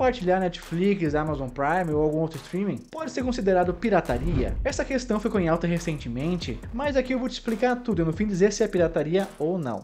compartilhar Netflix, Amazon Prime ou algum outro streaming pode ser considerado pirataria? Essa questão ficou em alta recentemente, mas aqui eu vou te explicar tudo e no fim dizer se é pirataria ou não.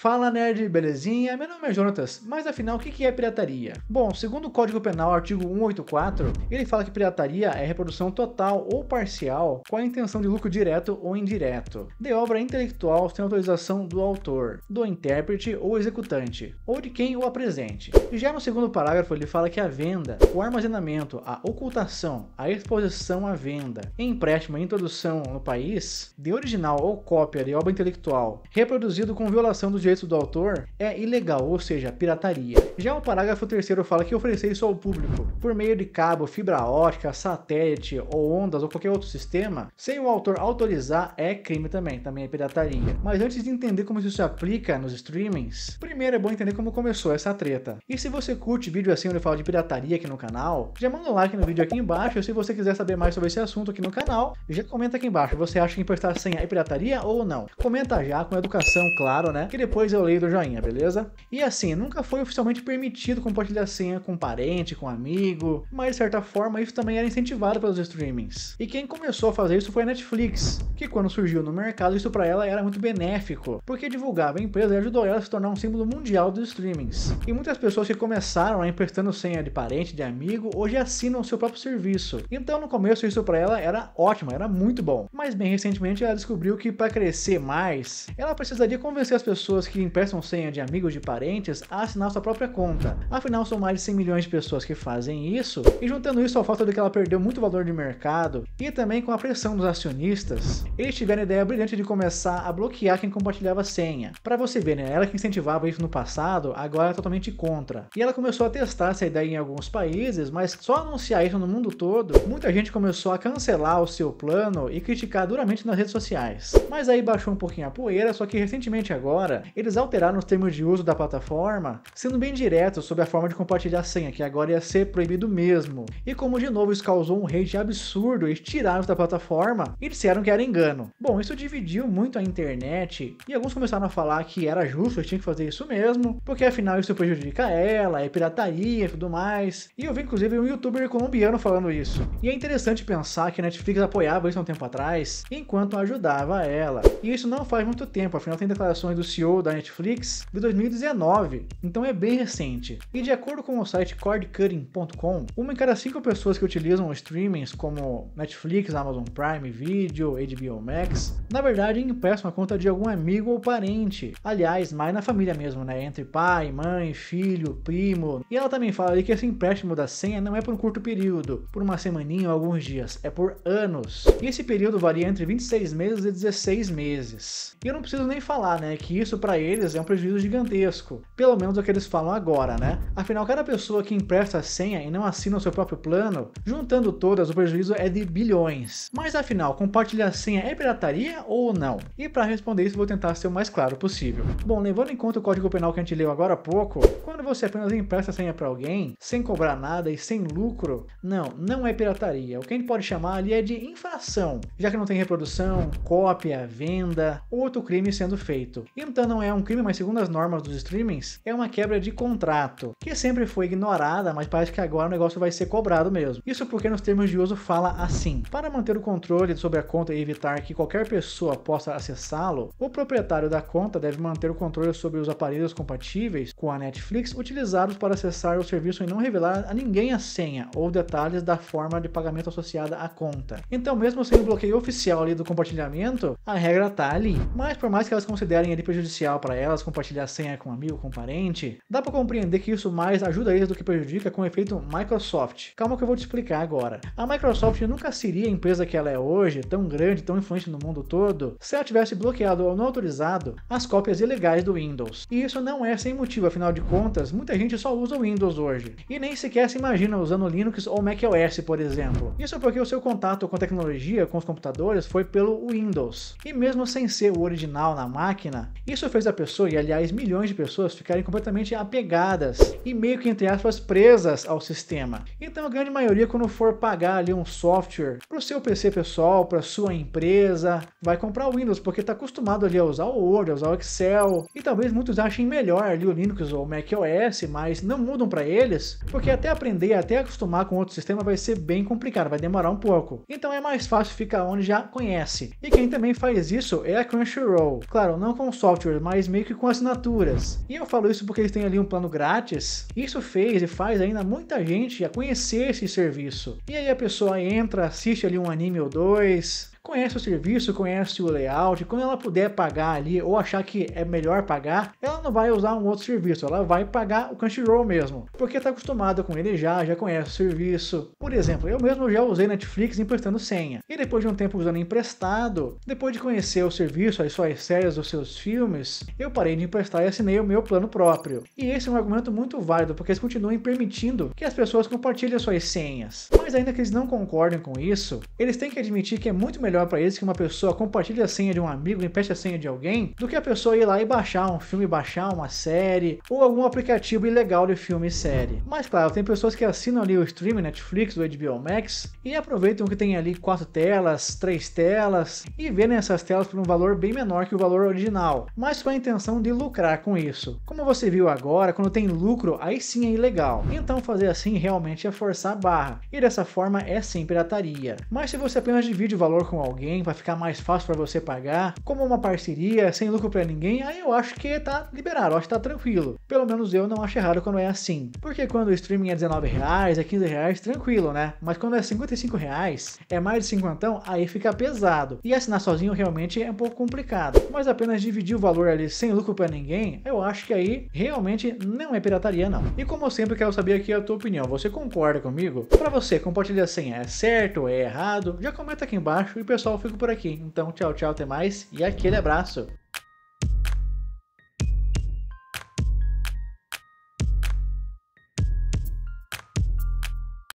Fala nerd, belezinha? Meu nome é Jonatas, mas afinal o que é pirataria? Bom, segundo o Código Penal, artigo 184, ele fala que pirataria é reprodução total ou parcial com a intenção de lucro direto ou indireto de obra intelectual sem autorização do autor, do intérprete ou executante, ou de quem o apresente. E já no segundo parágrafo ele fala que a venda, o armazenamento, a ocultação, a exposição à venda, empréstimo e introdução no país de original ou cópia de obra intelectual reproduzido com violação dos direitos texto do autor é ilegal, ou seja, pirataria. Já o parágrafo terceiro fala que oferecer isso ao público por meio de cabo, fibra ótica, satélite ou ondas ou qualquer outro sistema, sem o autor autorizar é crime também, também é pirataria. Mas antes de entender como isso se aplica nos streamings, primeiro é bom entender como começou essa treta. E se você curte vídeo assim onde eu falo de pirataria aqui no canal, já manda um like no vídeo aqui embaixo, ou se você quiser saber mais sobre esse assunto aqui no canal, já comenta aqui embaixo, você acha que emprestar senha é pirataria ou não? Comenta já com educação, claro, né? Que depois depois eu leio do joinha, beleza? E assim, nunca foi oficialmente permitido compartilhar senha com parente, com amigo, mas de certa forma isso também era incentivado pelos streamings. E quem começou a fazer isso foi a Netflix, que quando surgiu no mercado isso para ela era muito benéfico, porque divulgava a empresa e ajudou ela a se tornar um símbolo mundial dos streamings. E muitas pessoas que começaram a emprestando senha de parente, de amigo, hoje assinam o seu próprio serviço. Então no começo isso para ela era ótimo, era muito bom. Mas bem recentemente ela descobriu que para crescer mais, ela precisaria convencer as pessoas que emprestam senha de amigos de parentes a assinar sua própria conta. Afinal, são mais de 100 milhões de pessoas que fazem isso, e juntando isso ao fato de que ela perdeu muito valor de mercado e também com a pressão dos acionistas, eles tiveram a ideia brilhante de começar a bloquear quem compartilhava senha. Para você ver, né? Ela que incentivava isso no passado, agora é totalmente contra. E ela começou a testar essa ideia em alguns países, mas só anunciar isso no mundo todo, muita gente começou a cancelar o seu plano e criticar duramente nas redes sociais. Mas aí baixou um pouquinho a poeira, só que recentemente agora, eles alteraram os termos de uso da plataforma, sendo bem diretos sobre a forma de compartilhar senha, que agora ia ser proibido mesmo. E como de novo isso causou um hate absurdo, eles tiraram da plataforma e disseram que era engano. Bom, isso dividiu muito a internet e alguns começaram a falar que era justo, eles tinham que fazer isso mesmo, porque afinal isso prejudica ela, é pirataria e tudo mais. E eu vi inclusive um youtuber colombiano falando isso. E é interessante pensar que a Netflix apoiava isso há um tempo atrás, enquanto ajudava ela. E isso não faz muito tempo, afinal tem declarações do CEO da Netflix de 2019, então é bem recente. E de acordo com o site cordcutting.com, uma em cada cinco pessoas que utilizam streamings como Netflix, Amazon Prime Video, HBO Max, na verdade emprestam a conta de algum amigo ou parente. Aliás, mais na família mesmo, né? Entre pai, mãe, filho, primo. E ela também fala ali que esse empréstimo da senha não é por um curto período, por uma semaninha ou alguns dias, é por anos. E esse período varia entre 26 meses e 16 meses. E eu não preciso nem falar, né, que isso para eles é um prejuízo gigantesco. Pelo menos é o que eles falam agora, né? Afinal, cada pessoa que empresta a senha e não assina o seu próprio plano, juntando todas, o prejuízo é de bilhões. Mas afinal, compartilhar senha é pirataria ou não? E para responder isso, vou tentar ser o mais claro possível. Bom, levando em conta o código penal que a gente leu agora há pouco, quando você apenas empresta a senha para alguém, sem cobrar nada e sem lucro, não, não é pirataria. O que a gente pode chamar ali é de infração, já que não tem reprodução, cópia, venda ou outro crime sendo feito. Então não é é um crime, mas segundo as normas dos streamings, é uma quebra de contrato, que sempre foi ignorada, mas parece que agora o negócio vai ser cobrado mesmo. Isso porque nos termos de uso fala assim: para manter o controle sobre a conta e evitar que qualquer pessoa possa acessá-lo, o proprietário da conta deve manter o controle sobre os aparelhos compatíveis com a Netflix utilizados para acessar o serviço e não revelar a ninguém a senha ou detalhes da forma de pagamento associada à conta. Então, mesmo sem o bloqueio oficial ali do compartilhamento, a regra tá ali. Mas por mais que elas considerem ele prejudicial para elas, compartilhar a senha com um amigo, com um parente. Dá para compreender que isso mais ajuda eles do que prejudica com o efeito Microsoft. Calma que eu vou te explicar agora. A Microsoft nunca seria a empresa que ela é hoje, tão grande, tão influente no mundo todo, se ela tivesse bloqueado ou não autorizado as cópias ilegais do Windows. E isso não é sem motivo, afinal de contas, muita gente só usa o Windows hoje e nem sequer se imagina usando Linux ou macOS, por exemplo. Isso porque o seu contato com a tecnologia, com os computadores, foi pelo Windows. E mesmo sem ser o original na máquina, isso fez da pessoa, e aliás milhões de pessoas, ficarem completamente apegadas e meio que, entre aspas, presas ao sistema. Então a grande maioria, quando for pagar ali um software para o seu PC pessoal, para sua empresa, vai comprar o Windows, porque está acostumado ali a usar o Word, a usar o Excel, e talvez muitos achem melhor ali o Linux ou o macOS, mas não mudam para eles, porque até aprender, até acostumar com outro sistema vai ser bem complicado, vai demorar um pouco. Então é mais fácil ficar onde já conhece. E quem também faz isso é a Crunchyroll. Claro, não com software, mas meio que com assinaturas. E eu falo isso porque eles têm ali um plano grátis. Isso fez e faz ainda muita gente a conhecer esse serviço. E aí a pessoa entra, assiste ali um anime ou dois, conhece o serviço, conhece o layout, quando ela puder pagar ali ou achar que é melhor pagar, ela não vai usar um outro serviço, ela vai pagar o Crunchyroll mesmo, porque está acostumada com ele já, já conhece o serviço. Por exemplo, eu mesmo já usei Netflix emprestando senha, e depois de um tempo usando emprestado, depois de conhecer o serviço, as suas séries, os seus filmes, eu parei de emprestar e assinei o meu plano próprio. E esse é um argumento muito válido, porque eles continuam permitindo que as pessoas compartilhem suas senhas. Mas ainda que eles não concordem com isso, eles têm que admitir que é muito melhor legal para eles que uma pessoa compartilhe a senha de um amigo, empreste a senha de alguém, do que a pessoa ir lá e baixar um filme, baixar uma série ou algum aplicativo ilegal de filme e série. Mas claro, tem pessoas que assinam ali o streaming Netflix ou HBO Max e aproveitam que tem ali quatro telas, três telas e vendem essas telas por um valor bem menor que o valor original, mas com a intenção de lucrar com isso. Como você viu agora, quando tem lucro, aí sim é ilegal. Então fazer assim realmente é forçar a barra e dessa forma é sim pirataria. Mas se você apenas divide o valor com com alguém, vai ficar mais fácil para você pagar, como uma parceria, sem lucro para ninguém, aí eu acho que tá liberado, acho que tá tranquilo. Pelo menos eu não acho errado quando é assim. Porque quando o streaming é 19 reais, é 15 reais, tranquilo, né? Mas quando é 55 reais, é mais de 50, aí fica pesado. E assinar sozinho realmente é um pouco complicado. Mas apenas dividir o valor ali sem lucro para ninguém, eu acho que aí realmente não é pirataria não. E como eu sempre quero saber aqui a tua opinião, você concorda comigo? Para você, compartilha a senha é certo, é errado? Já comenta aqui embaixo e pessoal, eu fico por aqui. Então, tchau, tchau, até mais e aquele abraço.